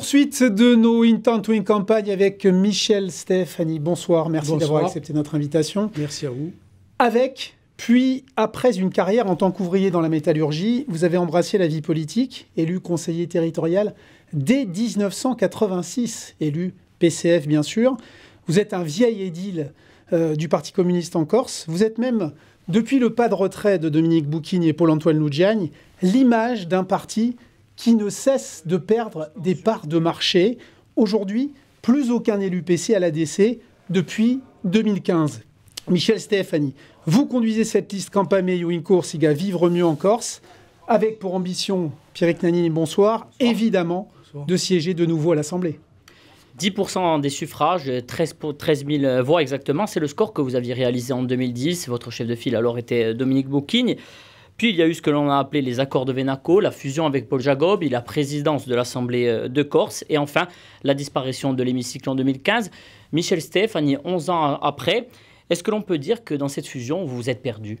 Poursuite de nos Intent to campagne avec Michel Stéphanie. Bonsoir, merci d'avoir accepté notre invitation. Merci à vous. Avec, puis après une carrière en tant qu'ouvrier dans la métallurgie, vous avez embrassé la vie politique, élu conseiller territorial dès 1986, élu PCF bien sûr. Vous êtes un vieil édile euh, du Parti communiste en Corse. Vous êtes même, depuis le pas de retrait de Dominique Bouquigny et Paul-Antoine Loudjiagne, l'image d'un parti qui ne cesse de perdre des parts de marché. Aujourd'hui, plus aucun élu PC à l'ADC depuis 2015. Michel Stéphanie, vous conduisez cette liste Campame Youincourt Siga Vivre mieux en Corse, avec pour ambition, Pierre Nanini, bonsoir, évidemment, de siéger de nouveau à l'Assemblée. 10% des suffrages, 13, 13 000 voix exactement, c'est le score que vous aviez réalisé en 2010. Votre chef de file alors était Dominique Bouquigne. Puis il y a eu ce que l'on a appelé les accords de Venaco, la fusion avec Paul Jacob et la présidence de l'Assemblée euh, de Corse. Et enfin, la disparition de l'hémicycle en 2015. Michel Stéphanie, 11 ans après, est-ce que l'on peut dire que dans cette fusion, vous vous êtes perdu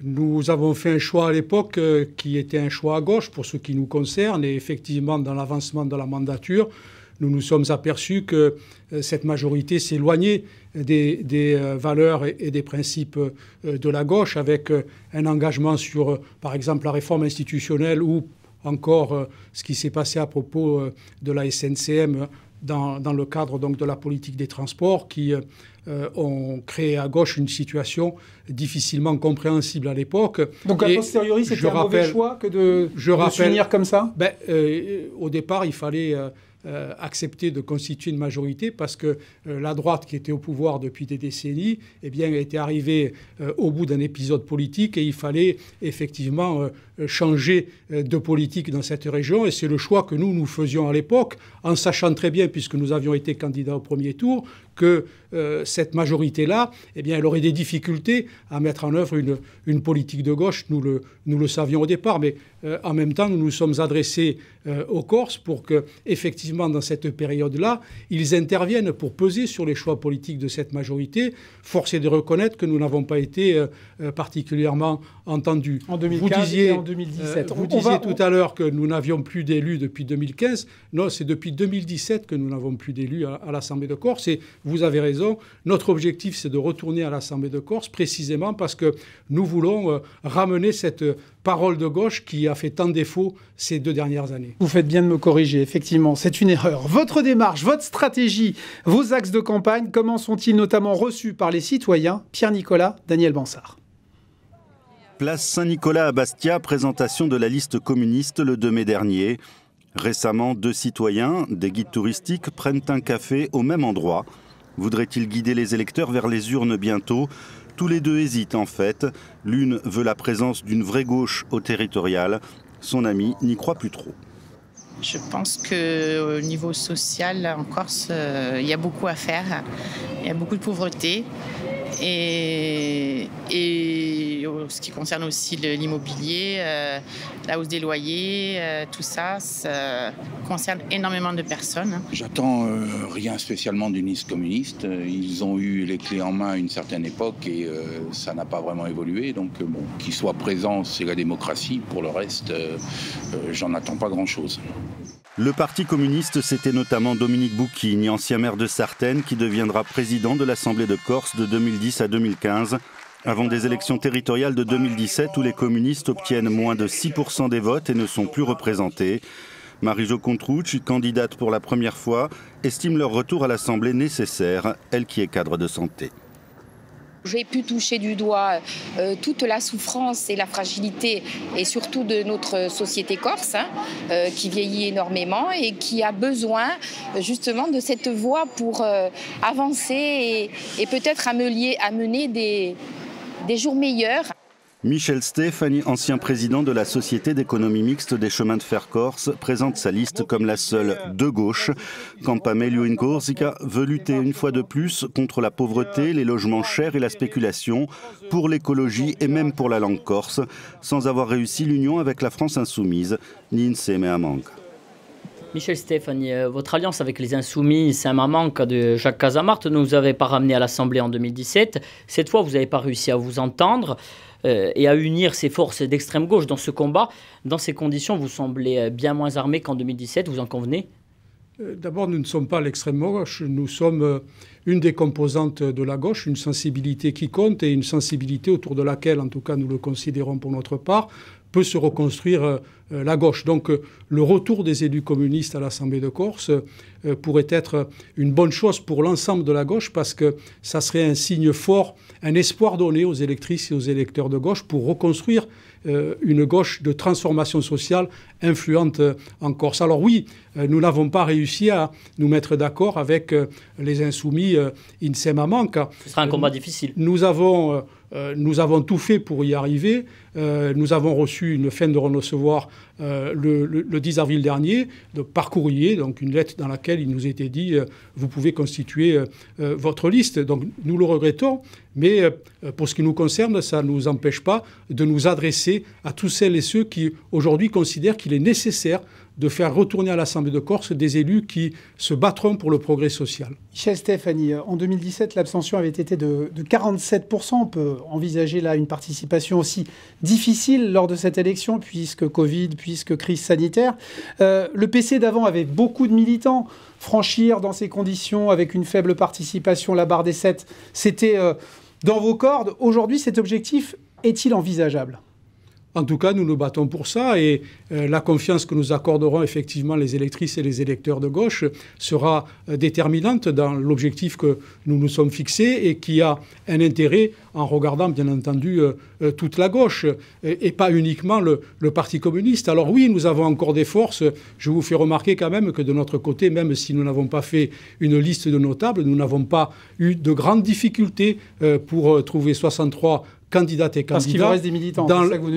nous avons fait un choix à l'époque euh, qui était un choix à gauche pour ce qui nous concerne. Et effectivement, dans l'avancement de la mandature, nous nous sommes aperçus que euh, cette majorité s'éloignait des, euh, valeurs et, des principes euh, de la gauche, avec un engagement sur, par exemple, la réforme institutionnelle ou encore ce qui s'est passé à propos de la SNCM dans, le cadre donc, de la politique des transports qui ont créé à gauche une situation difficilement compréhensible à l'époque. Donc, à posteriori, c'était un mauvais choix que de, je comme ça ben, Au départ, il fallait euh, accepter de constituer une majorité parce que euh, la droite, qui était au pouvoir depuis des décennies, eh bien, était arrivée euh, au bout d'un épisode politique et il fallait effectivement euh, changer euh, de politique dans cette région. Et c'est le choix que nous, nous faisions à l'époque, en sachant très bien, puisque nous avions été candidats au premier tour, que euh, cette majorité-là, eh bien, elle aurait des difficultés à mettre en œuvre une, politique de gauche. Nous le, nous le savions au départ, mais en même temps, nous nous sommes adressés aux Corses pour que, effectivement, dans cette période-là, ils interviennent pour peser sur les choix politiques de cette majorité. Force de reconnaître que nous n'avons pas été particulièrement entendus. En 2015 euh, vous disiez tout à l'heure que nous n'avions plus d'élus depuis 2015. Non, c'est depuis 2017 que nous n'avons plus d'élus à, l'Assemblée de Corse. Et vous avez raison, notre objectif, c'est de retourner à l'Assemblée de Corse, précisément parce que nous voulons euh, ramener cette euh, parole de gauche qui a fait tant défaut ces deux dernières années. Vous faites bien de me corriger, effectivement, c'est une erreur. Votre démarche, votre stratégie, vos axes de campagne, comment sont-ils notamment reçus par les citoyens Pierre-Nicolas, Daniel Bansard place Saint-Nicolas à Bastia, présentation de la liste communiste le 2 mai dernier. Récemment, deux citoyens, des guides touristiques, prennent un café au même endroit. Voudraient-ils guider les électeurs vers les urnes bientôt Tous les deux hésitent en fait. L'une veut la présence d'une vraie gauche au territorial. Son ami n'y croit plus trop. Je pense qu'au euh, niveau social, en Corse, il y a beaucoup à faire. Il y a beaucoup de pauvreté. Et, et ce qui concerne aussi l'immobilier, euh, la hausse des loyers, euh, tout ça, ça concerne énormément de personnes. J'attends euh, rien spécialement d'une liste communiste. Ils ont eu les clés en main à une certaine époque et ça n'a pas vraiment évolué. Donc, bon, qu'ils soient présents, c'est la démocratie. Pour le reste, j'en attends pas grand-chose. Le Parti communiste, c'était notamment Dominique Bouquigny, ancien maire de Sartène, qui deviendra président de l'Assemblée de Corse de 2010 à 2015 avant des élections territoriales de 2017 où les communistes obtiennent moins de 6% des votes et ne sont plus représentés, Marie-Jo Controuch, candidate pour la première fois, estime leur retour à l'Assemblée nécessaire, elle qui est cadre de santé. J'ai pu toucher du doigt euh, toute la souffrance et la fragilité, et surtout de notre société corse, hein, euh, qui vieillit énormément et qui a besoin justement de cette voie pour euh, avancer et, peut-être amener des, des jours meilleurs. Michel Stéphanie, ancien président de la Société d'économie mixte des chemins de fer corse, présente sa liste comme la seule de gauche. in Corsica veut lutter une fois de plus contre la pauvreté, les logements chers et la spéculation, pour l'écologie et même pour la langue corse, sans avoir réussi l'union avec la France insoumise, ni une manque. Michel Stéphanie, euh, votre alliance avec les Insoumis saint cas de Jacques Casamart ne vous avait pas ramené à l'Assemblée en 2017. Cette fois, vous n'avez pas réussi à vous entendre euh, et à unir ces forces d'extrême gauche dans ce combat. Dans ces conditions, vous semblez euh, bien moins armé qu'en 2017, vous en convenez D'abord, nous ne sommes pas l'extrême gauche, nous sommes une des composantes de la gauche, une sensibilité qui compte et une sensibilité autour de laquelle, en tout cas, nous le considérons pour notre part, peut se reconstruire euh, euh, la gauche. Donc euh, le retour des élus communistes à l'Assemblée de Corse pourrait être une bonne chose pour l'ensemble de la gauche parce que ça serait un signe fort, un espoir donné aux électrices et aux électeurs de gauche pour reconstruire une gauche de transformation sociale influente en Corse. Alors oui, nous n'avons pas réussi à nous mettre d'accord avec les insoumis Insema Manca. Ce sera un combat difficile. Nous avons euh, nous avons tout fait pour y arriver. Euh, nous avons reçu une fin de recevoir euh, le, 10 avril dernier de, par courrier, donc une lettre dans laquelle il nous était dit vous pouvez constituer votre liste. Donc nous le regrettons, mais pour ce qui nous concerne, ça ne nous empêche pas de nous adresser à tous celles et ceux qui aujourd'hui considèrent qu'il est nécessaire de faire retourner à l'Assemblée de Corse des élus qui se battront pour le progrès social. Michel Stéphanie, en 2017, l'abstention avait été de, 47%. On peut envisager là une participation aussi difficile lors de cette élection, puisque Covid, puisque crise sanitaire. Euh, le PC d'avant avait beaucoup de militants franchir dans ces conditions avec une faible participation la barre des 7, c'était euh, dans vos cordes. Aujourd'hui, cet objectif est-il envisageable en tout cas, nous nous battons pour ça et euh, la confiance que nous accorderons effectivement les électrices et les électeurs de gauche sera euh, déterminante dans l'objectif que nous nous sommes fixés et qui a un intérêt en regardant bien entendu euh, toute la gauche et, pas uniquement le, le, Parti communiste. Alors oui, nous avons encore des forces. Je vous fais remarquer quand même que de notre côté, même si nous n'avons pas fait une liste de notables, nous n'avons pas eu de grandes difficultés pour trouver 63 candidates et candidats dans,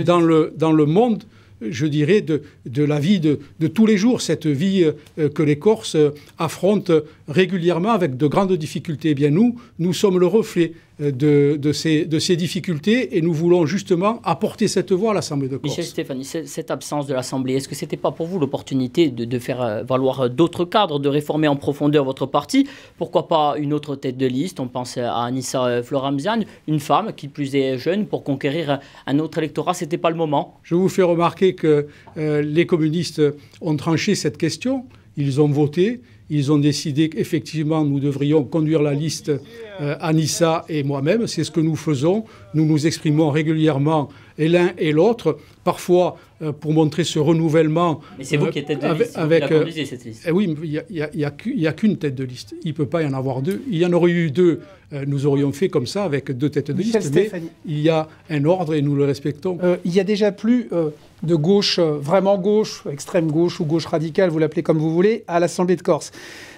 dans, le, dans le monde je dirais, de, la vie de, tous les jours, cette vie euh, que les Corses euh, affrontent régulièrement avec de grandes difficultés. Eh bien, nous, nous sommes le reflet de, ces, difficultés et nous voulons justement apporter cette voix à l'Assemblée de Corse. Michel Stéphanie, cette absence de l'Assemblée, est-ce que ce n'était pas pour vous l'opportunité de, faire euh, valoir euh, d'autres cadres, de réformer en profondeur votre parti Pourquoi pas une autre tête de liste On pense euh, à Anissa Floramzian, une femme qui plus est jeune pour conquérir un autre électorat, ce n'était pas le moment Je vous fais remarquer que les communistes ont tranché cette question, ils ont voté, ils ont décidé qu'effectivement, nous devrions conduire la liste euh, Anissa et moi-même. C'est ce que nous faisons. Nous nous exprimons régulièrement, et l'un et l'autre, parfois euh, pour montrer ce renouvellement. Mais c'est vous qui êtes tête de euh, liste. Avec, vous cette liste. Eh oui, il n'y a, a qu'une tête de liste. Il ne peut pas y en avoir deux. Il y en aurait eu deux euh, nous aurions fait comme ça avec deux têtes de liste. Mais il y a un ordre et nous le respectons. Euh, il n'y a déjà plus euh, de gauche, vraiment gauche, extrême gauche ou gauche radicale, vous l'appelez comme vous voulez, à l'Assemblée de Corse.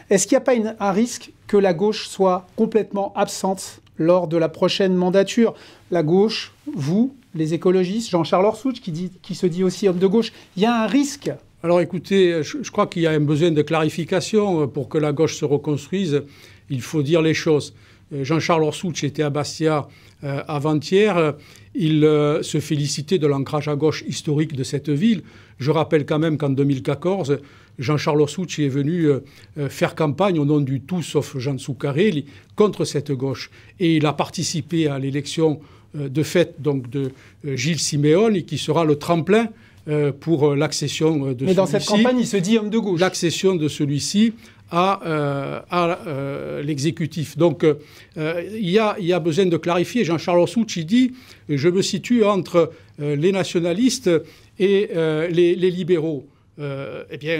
Est-ce qu'il n'y a pas un risque que la gauche soit complètement absente lors de la prochaine mandature La gauche, vous, les écologistes, Jean-Charles Orsouch, qui, qui se dit aussi homme de gauche, il y a un risque alors écoutez, je crois qu'il y a un besoin de clarification pour que la gauche se reconstruise. Il faut dire les choses. Euh, Jean-Charles Orsouch était à Bastia euh, avant-hier. Euh, il se félicitait de l'ancrage à gauche historique de cette ville. Je rappelle quand même qu'en 2014, Jean-Charles Orsouch est venu faire campagne au nom du tout sauf Jean Soucarelli contre cette gauche. Et il a participé à l'élection de fait donc, de Gilles Siméon, qui sera le tremplin euh, pour euh, l'accession euh, de celui-ci. Mais dans cette campagne, il se dit homme de gauche. L'accession de celui-ci à, l'exécutif. Donc il, y a, besoin de clarifier. Jean-Charles il dit Je me situe entre les nationalistes et les, libéraux. eh bien,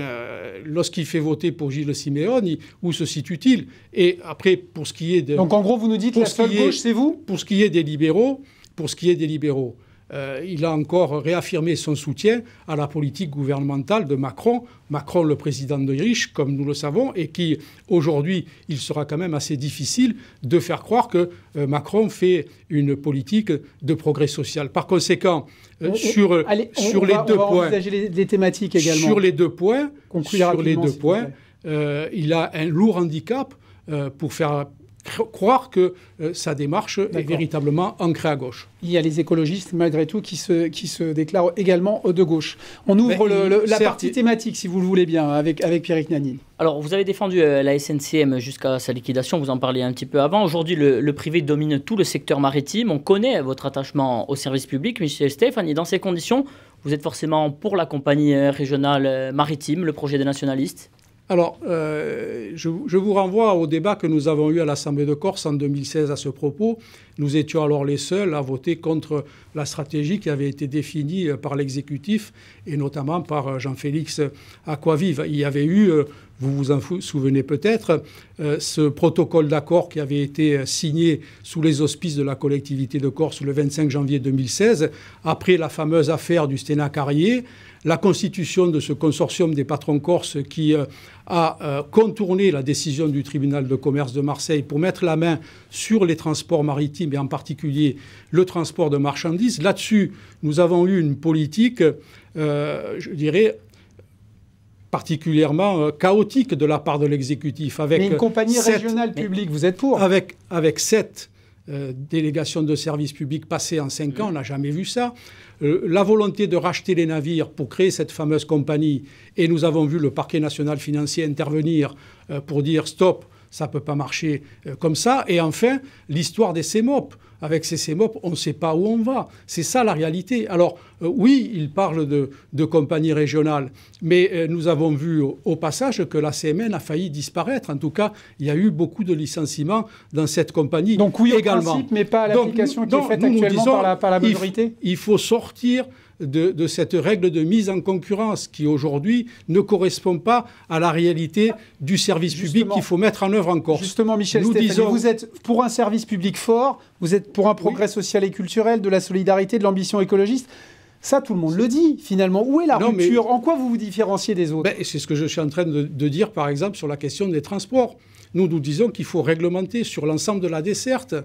lorsqu'il fait voter pour Gilles Siméon, où se situe-t-il Et après, pour ce qui est de. Donc en gros, vous nous dites la seule gauche, c'est vous Pour ce qui est des libéraux, pour ce qui est des libéraux. Euh, il a encore réaffirmé son soutien à la politique gouvernementale de Macron. Macron, le président de rich comme nous le savons, et qui aujourd'hui, il sera quand même assez difficile de faire croire que euh, Macron fait une politique de progrès social. Par conséquent, sur, les deux points, Sur les deux les deux points, euh, il a un lourd handicap pour faire croire que euh, sa démarche est véritablement ancrée à gauche. Il y a les écologistes, malgré tout, qui se, qui se déclarent également de gauche. On ouvre la partie thématique, si vous le voulez bien, avec, avec Pierrick Nanine. Alors, vous avez défendu euh, la SNCM jusqu'à sa liquidation, vous en parlez un petit peu avant. Aujourd'hui, le, privé domine tout le secteur maritime. On connaît votre attachement au service public, Michel Stéphane, et dans ces conditions, vous êtes forcément pour la compagnie euh, régionale maritime, le projet des nationalistes alors, euh, je, je, vous renvoie au débat que nous avons eu à l'Assemblée de Corse en 2016 à ce propos. Nous étions alors les seuls à voter contre la stratégie qui avait été définie euh, par l'exécutif et notamment par euh, Jean-Félix Aquavive. Il y avait eu vous vous en souvenez peut-être, euh, ce protocole d'accord qui avait été euh, signé sous les auspices de la collectivité de Corse le 25 janvier 2016, après la fameuse affaire du Stena Carrier, la constitution de ce consortium des patrons corse qui euh, a contourné la décision du tribunal de commerce de Marseille pour mettre la main sur les transports maritimes et en particulier le transport de marchandises. Là-dessus, nous avons eu une politique, je dirais, particulièrement euh, chaotique de la part de l'exécutif. Avec Mais une compagnie régionale publique, vous êtes pour Avec, avec sept euh, délégations de services publics passées en cinq ans, on n'a jamais vu ça. Euh, la volonté de racheter les navires pour créer cette fameuse compagnie, et nous avons vu le parquet national financier intervenir pour dire stop, ça ne peut pas marcher comme ça. Et enfin, l'histoire des CEMOP avec ces CMOP, on ne sait pas où on va. C'est ça la réalité. Alors euh, oui, il parle de, compagnie régionale, régionales, mais euh, nous avons vu au, passage que la CMN a failli disparaître. En tout cas, il y a eu beaucoup de licenciements dans cette compagnie. Donc oui, également. Au principe, mais pas à l'application qui est faite actuellement par, la, la, majorité. Il, faut sortir de, cette règle de mise en concurrence qui aujourd'hui ne correspond pas à la réalité du service public qu'il faut mettre en œuvre encore. Justement, Michel, Nous vous êtes pour un service public fort, vous êtes pour un progrès social et culturel, de la solidarité, de l'ambition écologiste. Ça, tout le monde le dit, finalement. Où est la rupture En quoi vous vous différenciez des autres ben, C'est ce que je suis en train de, dire, par exemple, sur la question des transports. Nous, nous disons qu'il faut réglementer sur l'ensemble de la desserte.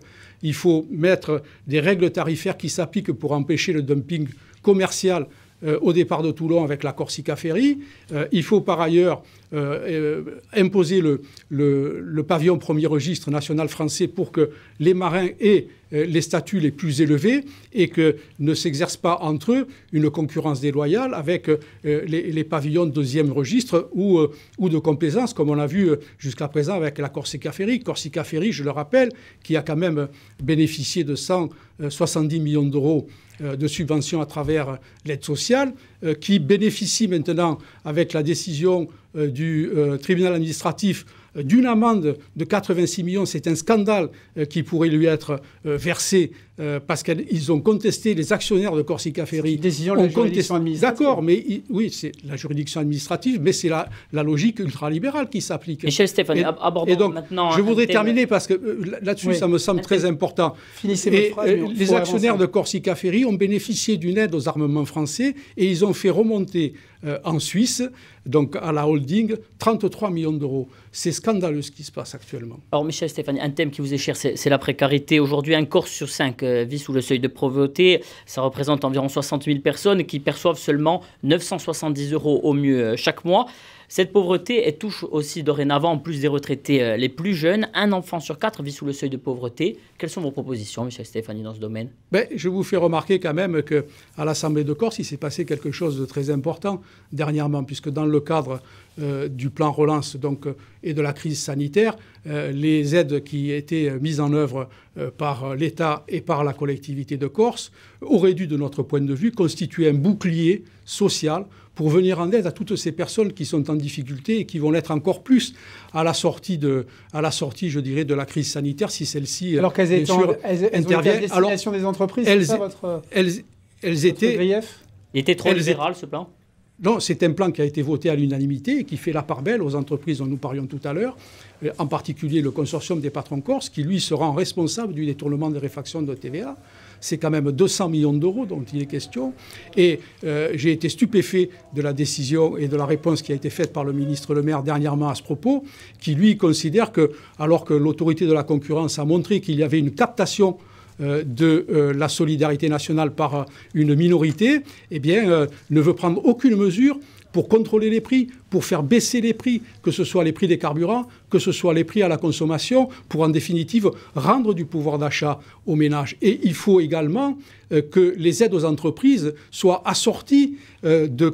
Il faut mettre des règles tarifaires qui s'appliquent pour empêcher le dumping commercial euh, au départ de Toulon avec la Corsica Ferry. Euh, il faut par ailleurs euh, euh, imposer le, le, pavillon premier registre national français pour que les marins aient euh, les statuts les plus élevés et que ne s'exerce pas entre eux une concurrence déloyale avec les, pavillons deuxième registre ou, ou de complaisance, comme on l'a vu jusqu'à présent avec la Corsica Ferry. Corsica Ferry, je le rappelle, qui a quand même bénéficié de 170 millions d'euros de subventions à travers l'aide sociale, qui bénéficie maintenant, avec la décision euh, du euh, tribunal administratif euh, d'une amende de 86 millions. C'est un scandale qui pourrait lui être versé euh, parce qu'ils ont contesté les actionnaires de Corsica Ferry. Décision de la juridiction D'accord, mais oui, c'est la juridiction administrative, mais c'est la, logique ultralibérale qui s'applique. Michel Stéphane, abordons maintenant. Je voudrais terminer parce que euh, là-dessus, ça me semble très important. Finissez euh, Les actionnaires de Corsica Ferry ont bénéficié d'une aide aux armements français et ils ont fait remonter en Suisse, donc à la holding, 33 millions d'euros. C'est scandaleux ce qui se passe actuellement. Alors, Michel Stéphane, un thème qui vous est cher, c'est la précarité. Aujourd'hui, un Corse sur cinq euh, vit sous le seuil de pauvreté. Ça représente environ 60 000 personnes qui perçoivent seulement 970 euros au mieux euh, chaque mois. Cette pauvreté touche aussi dorénavant, en plus des retraités euh, les plus jeunes, un enfant sur quatre vit sous le seuil de pauvreté. Quelles sont vos propositions, M. Stéphanie, dans ce domaine ben, Je vous fais remarquer quand même qu'à l'Assemblée de Corse, il s'est passé quelque chose de très important dernièrement, puisque dans le cadre euh, du plan relance euh, et de la crise sanitaire, les aides qui étaient mises en œuvre par l'État et par la collectivité de Corse auraient dû, de notre point de vue, constituer un bouclier social pour venir en aide à toutes ces personnes qui sont en difficulté et qui vont l'être encore plus à la sortie, de, à la sortie je dirais, de la crise sanitaire, si celle-ci, euh, alors qu'elles étaient intervient. À destination des entreprises, ça, votre, euh, elles, elles étaient. était trop libéral ce plan non, c'est un plan qui a été voté à l'unanimité et qui fait la part belle aux entreprises dont nous parlions tout à l'heure, en particulier le consortium des patrons corse, qui lui se rend responsable du détournement des réfactions de TVA c'est quand même 200 millions d'euros dont il est question. Et euh, j'ai été stupéfait de la décision et de la réponse qui a été faite par le ministre Le Maire dernièrement à ce propos, qui lui considère que, alors que l'autorité de la concurrence a montré qu'il y avait une captation euh, de euh, la solidarité nationale par une minorité, eh bien, ne veut prendre aucune mesure pour contrôler les prix, pour faire baisser les prix, que ce soit les prix des carburants, que ce soit les prix à la consommation, pour en définitive rendre du pouvoir d'achat aux ménages. Et il faut également euh, que les aides aux entreprises soient assorties euh, de,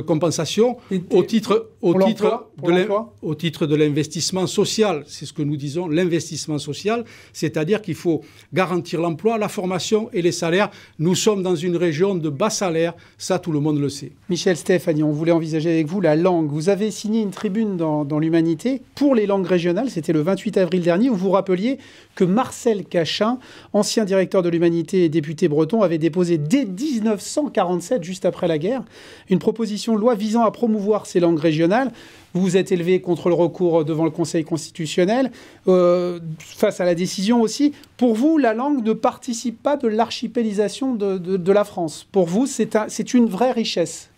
compensation au titre, au, titre de au titre de l'investissement social. C'est ce que nous disons, l'investissement social, c'est-à-dire qu'il faut garantir l'emploi, la formation et les salaires. Nous sommes dans une région de bas salaires, ça tout le monde le sait. Michel Stéphanie, on voulait envisager avec vous la langue. Vous avez signé une tribune dans, dans l'Humanité pour les langues c'était le 28 avril dernier, où vous rappeliez que Marcel Cachin, ancien directeur de l'Humanité et député breton, avait déposé dès 1947, juste après la guerre, une proposition de loi visant à promouvoir ces langues régionales. Vous vous êtes élevé contre le recours devant le Conseil constitutionnel, euh, face à la décision aussi. Pour vous, la langue ne participe pas de l'archipélisation de, la France. Pour vous, c'est un, une vraie richesse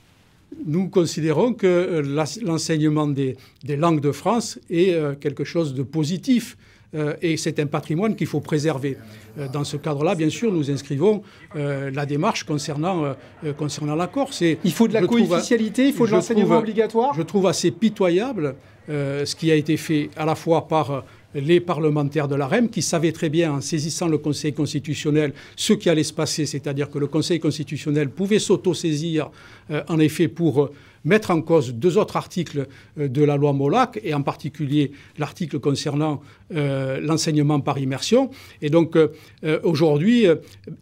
nous considérons que euh, l'enseignement des, langues de France est euh, quelque chose de positif. Euh, et c'est un patrimoine qu'il faut préserver. dans ce cadre-là, bien sûr, nous inscrivons la démarche concernant, concernant la Corse. il faut de la co-officialité, il faut de l'enseignement obligatoire Je trouve assez pitoyable ce qui a été fait à la fois par les parlementaires de la REM qui savaient très bien en saisissant le Conseil constitutionnel ce qui allait se passer, c'est-à-dire que le Conseil constitutionnel pouvait s'auto-saisir euh, en effet pour euh, mettre en cause deux autres articles euh, de la loi Molac, et en particulier l'article concernant l'enseignement par immersion. Et donc aujourd'hui,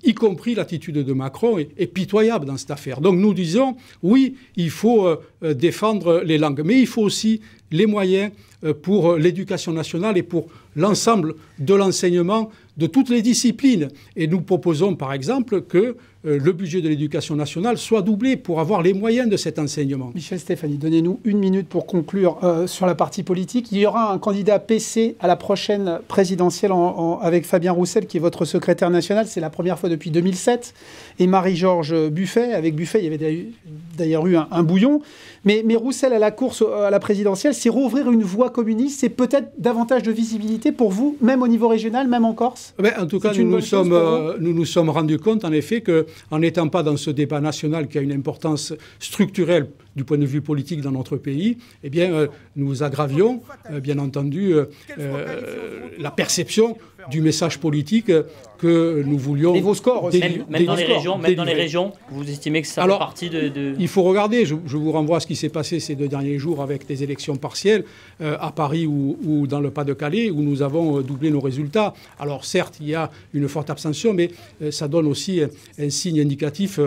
y compris l'attitude de Macron est, est, pitoyable dans cette affaire. Donc nous disons, oui, il faut défendre les langues, mais il faut aussi les moyens pour l'éducation nationale et pour l'ensemble de l'enseignement de toutes les disciplines. Et nous proposons par exemple que euh, le budget de l'éducation nationale soit doublé pour avoir les moyens de cet enseignement. Michel Stéphanie, donnez-nous une minute pour conclure euh, sur la partie politique. Il y aura un candidat PC à la prochaine présidentielle avec Fabien Roussel, qui est votre secrétaire national. C'est la première fois depuis 2007. Et Marie-Georges Buffet. Avec Buffet, il y avait d'ailleurs eu un bouillon. Mais, Roussel à la course euh, à la présidentielle, c'est rouvrir une voie communiste, c'est peut-être davantage de visibilité pour vous, même au niveau régional, même en Corse eh ben, En tout cas, nous nous, sommes, euh, nous nous sommes rendus compte, en effet, qu'en n'étant pas dans ce débat national qui a une importance structurelle du point de vue politique dans notre pays, eh bien, euh, nous aggravions, euh, bien entendu, euh, la perception du message politique que nous voulions. Vos scores, même, dans, les régions, même dans les régions, vous estimez que ça Alors, fait partie de, Il faut regarder, je, vous renvoie à ce qui s'est passé ces deux derniers jours avec des élections partielles à Paris ou, dans le Pas-de-Calais, où nous avons doublé nos résultats. Alors certes, il y a une forte abstention, mais ça donne aussi un, signe indicatif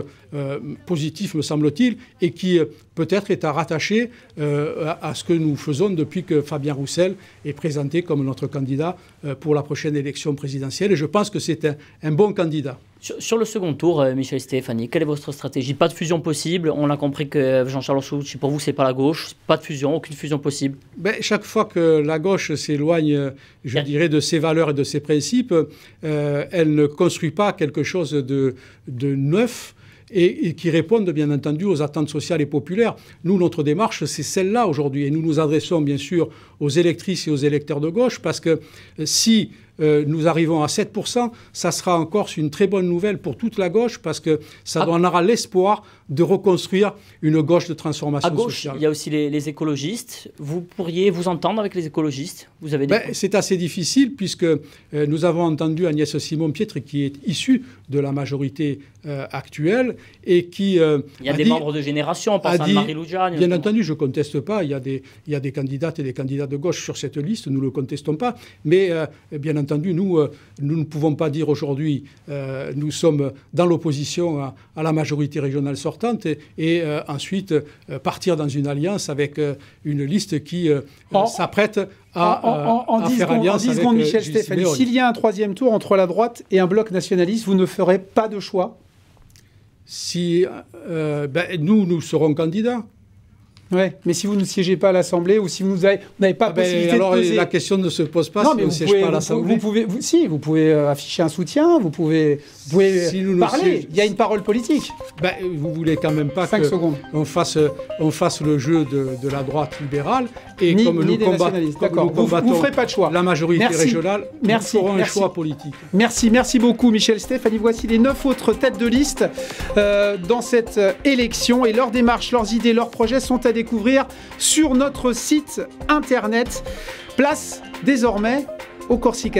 positif, me semble-t-il, et qui peut-être est à rattacher euh, à, ce que nous faisons depuis que Fabien Roussel est présenté comme notre candidat euh, pour la prochaine élection présidentielle. Et je pense que c'est un, bon candidat. Sur, le second tour, euh, Michel Stéphanie, quelle est votre stratégie Pas de fusion possible. On a compris que Jean-Charles Rousseau, pour vous, c'est pas la gauche. Pas de fusion, aucune fusion possible. Ben, chaque fois que la gauche s'éloigne, je dirais, de ses valeurs et de ses principes, elle ne construit pas quelque chose de, de neuf et, qui répondent bien entendu aux attentes sociales et populaires. Nous, notre démarche, c'est celle-là aujourd'hui. Et nous nous adressons bien sûr aux électrices et aux électeurs de gauche parce que euh, si euh, nous arrivons à 7%, ça sera en Corse une très bonne nouvelle pour toute la gauche parce que ça donnera l'espoir de reconstruire une gauche de transformation sociale. À gauche, il y a aussi les, écologistes. Vous pourriez vous entendre avec les écologistes Vous avez des... Ben, c'est assez difficile puisque euh, nous avons entendu Agnès simon pietre qui est issue de la majorité euh, actuelle et qui... il y a, des membres de génération, on pense à Marie Bien entendu, je ne conteste pas. Il y, a des, il y a des candidates et des candidats de gauche sur cette liste, nous ne le contestons pas. Mais bien entendu, entendu, nous, euh, nous ne pouvons pas dire aujourd'hui, euh, nous sommes dans l'opposition à, la majorité régionale sortante et, euh, ensuite partir dans une alliance avec une liste qui s'apprête à, faire en secondes, Michel Stéphanie, s'il y a un troisième tour entre la droite et un bloc nationaliste, vous ne ferez pas de choix si ben, nous, nous serons candidats. Ouais, mais si vous ne siégez pas à l'Assemblée ou si vous n'avez pas ah ben, possibilité alors de la question ne se pose pas si mais ne pas à l'Assemblée. Vous pouvez, si, vous pouvez euh, afficher un soutien, vous pouvez, parler. Il y a une parole politique. Vous ben, vous voulez quand même pas qu'on fasse, on fasse le jeu de, la droite libérale et comme nous, vous, ne ferez pas de choix. la majorité régionale, merci. nous un choix politique. Merci, merci beaucoup Michel Stéphanie. Voici les neuf autres têtes de liste euh, dans cette euh, élection et leurs démarches, leurs idées, leurs projets sont à des sur notre site internet. Place désormais au Corsi